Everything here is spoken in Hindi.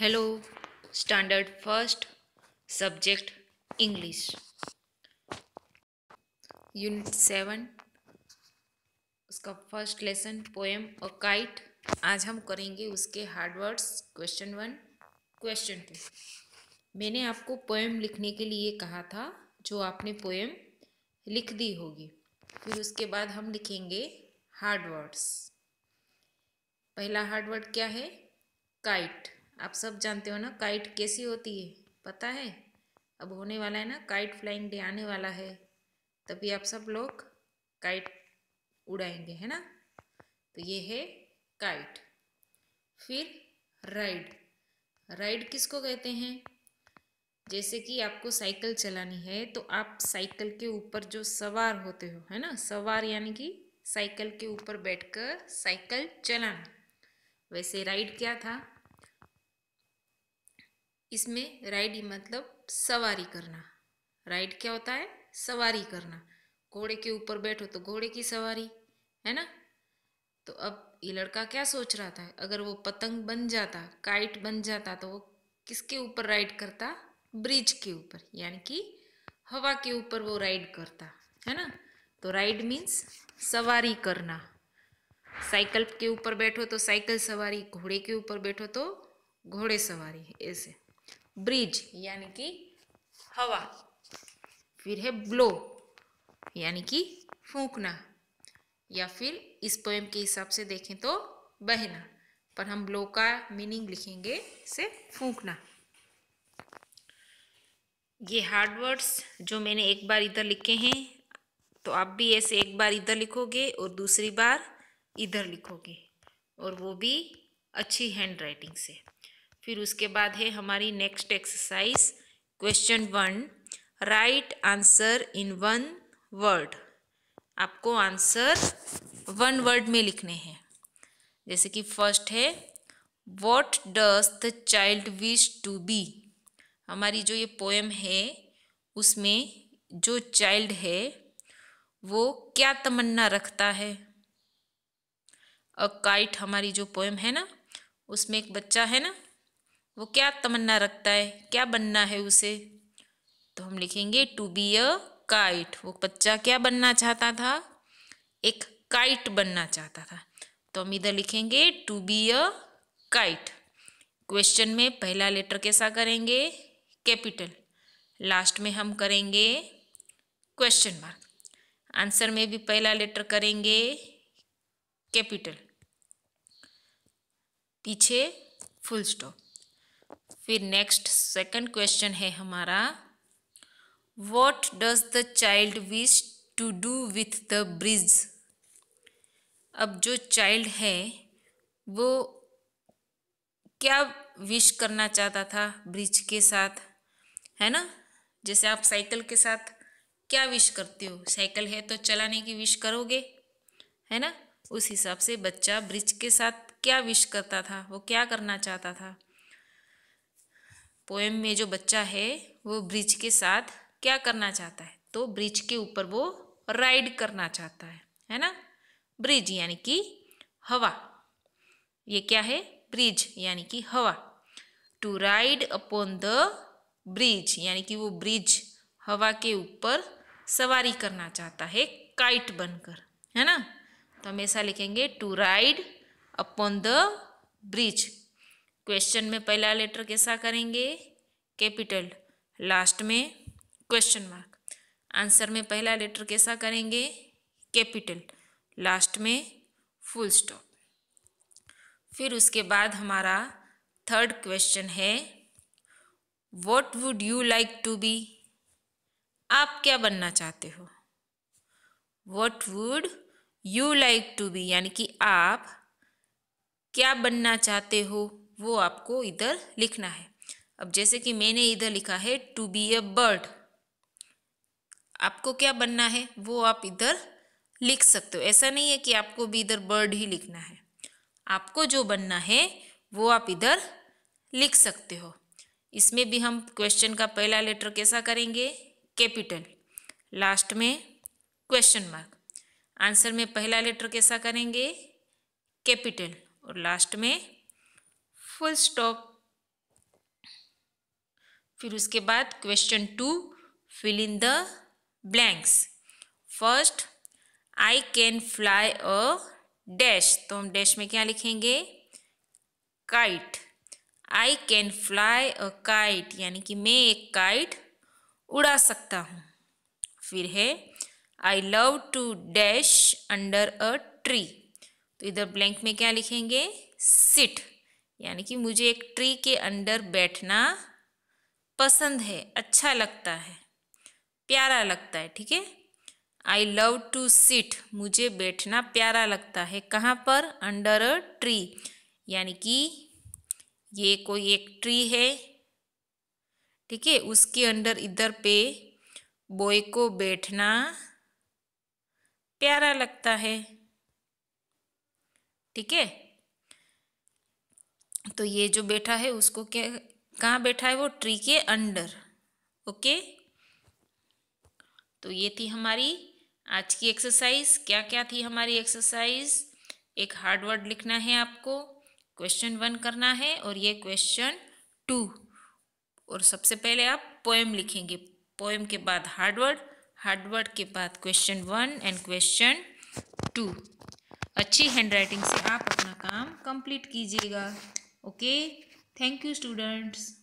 hello standard first subject English unit seven उसका फर्स्ट लेसन पोएम और काइट आज हम करेंगे उसके hard words question one question two मैंने आपको पोएम लिखने के लिए कहा था जो आपने पोएम लिख दी होगी फिर उसके बाद हम लिखेंगे हार्ड वर्ड्स पहला हार्ड वर्ड क्या है काइट आप सब जानते हो ना काइट कैसी होती है पता है अब होने वाला है ना काइट फ्लाइंग डे आने वाला है तभी आप सब लोग काइट उड़ाएंगे है ना तो ये है काइट फिर राइड राइड किसको कहते हैं जैसे कि आपको साइकिल चलानी है तो आप साइकिल के ऊपर जो सवार होते हो है ना सवार यानी कि साइकिल के ऊपर बैठकर साइकिल चलाना वैसे राइड क्या था इसमें राइड मतलब सवारी करना राइड क्या होता है सवारी करना घोड़े के ऊपर बैठो तो घोड़े की सवारी है ना तो अब ये लड़का क्या सोच रहा था अगर वो पतंग बन जाता काइट बन जाता तो वो किसके ऊपर राइड करता ब्रिज के ऊपर यानी कि हवा के ऊपर वो राइड करता है ना तो राइड मीन्स सवारी करना साइकिल के ऊपर बैठो तो साइकिल सवारी घोड़े के ऊपर बैठो तो घोड़े सवारी ऐसे ब्रिज यानी कि हवा फिर है ब्लो यानी कि फूकना या फिर इस पोएम के हिसाब से देखें तो बहना पर हम ब्लो का मीनिंग लिखेंगे से फूकना ये हार्ड वर्ड्स जो मैंने एक बार इधर लिखे हैं तो आप भी ऐसे एक बार इधर लिखोगे और दूसरी बार इधर लिखोगे और वो भी अच्छी हैंड राइटिंग से फिर उसके बाद है हमारी next exercise question one write answer in one word आपको आंसर वन वर्ड में लिखने हैं जैसे कि फर्स्ट है what does the child wish to be हमारी जो ये पोएम है उसमें जो चाइल्ड है वो क्या तमन्ना रखता है अ काइट हमारी जो पोएम है ना उसमें एक बच्चा है ना वो क्या तमन्ना रखता है क्या बनना है उसे तो हम लिखेंगे टू बी अ काइट वो बच्चा क्या बनना चाहता था एक काइट बनना चाहता था तो हम इधर लिखेंगे to be a kite question में पहला लेटर कैसा करेंगे कैपिटल लास्ट में हम करेंगे क्वेश्चन मार्क आंसर में भी पहला लेटर करेंगे कैपिटल पीछे फुल स्टॉप फिर नेक्स्ट सेकंड क्वेश्चन है हमारा what does the child wish to do with the bridge अब जो चाइल्ड है वो क्या विश करना चाहता था ब्रिज के साथ है ना जैसे आप साइकिल के साथ क्या विश करते हो साइकिल है तो चलाने की विश करोगे है ना उस हिसाब से बच्चा ब्रिज के साथ क्या विश करता था वो क्या करना चाहता था पोएम में जो बच्चा है वो ब्रिज के साथ क्या करना चाहता है तो ब्रिज के ऊपर वो राइड करना चाहता है है ना ब्रिज यानी कि हवा ये क्या है ब्रिज यानी कि हवा to ride upon the bridge यानी कि वो ब्रिज हवा के ऊपर सवारी करना चाहता है काइट बनकर है ना तो हम ऐसा लिखेंगे to ride upon the bridge question में पहला लेटर कैसा करेंगे कैपिटल लास्ट में क्वेश्चन मार्क आंसर में पहला लेटर कैसा करेंगे कैपिटल लास्ट में फुल स्टॉप फिर उसके बाद हमारा थर्ड क्वेश्चन है what would you like to be आप क्या बनना चाहते हो what would you like to be यानी कि आप क्या बनना चाहते हो वो आपको इधर लिखना है अब जैसे कि मैंने इधर लिखा है टू बी ए बर्ड आपको क्या बनना है वो आप इधर लिख सकते हो ऐसा नहीं है कि आपको भी इधर बर्ड ही लिखना है आपको जो बनना है वो आप इधर लिख सकते हो इसमें भी हम क्वेश्चन का पहला लेटर कैसा करेंगे कैपिटल लास्ट में क्वेश्चन मार्क आंसर में पहला लेटर कैसा करेंगे कैपिटल और लास्ट में फुल स्टॉप फिर उसके बाद question two fill in the blanks first I can fly a dash तो हम डैश में क्या लिखेंगे kite I can fly a kite यानी कि मैं एक काइट उड़ा सकता हूँ फिर है I love to dash under a tree तो इधर ब्लैंक में क्या लिखेंगे सिट यानी कि मुझे एक ट्री के अंडर बैठना पसंद है अच्छा लगता है प्यारा लगता है ठीक है आई लव टू सिट मुझे बैठना प्यारा लगता है कहाँ पर अंडर अ ट्री यानी कि ये कोई एक ट्री है ठीक है उसके अंडर इधर पे बॉय को बैठना प्यारा लगता है ठीक है तो ये जो बैठा है उसको क्या कहाँ बैठा है वो ट्री के अंडर ओके तो ये थी हमारी आज की एक्सरसाइज क्या क्या थी हमारी एक्सरसाइज एक हार्ड वर्ड लिखना है आपको क्वेश्चन वन करना है और ये क्वेश्चन टू और सबसे पहले आप पोएम लिखेंगे पोएम के बाद हार्ड वर्ड हार्ड वर्ड के बाद question one and question two अच्छी हैंडराइटिंग से आप अपना काम कंप्लीट कीजिएगा okay thank you students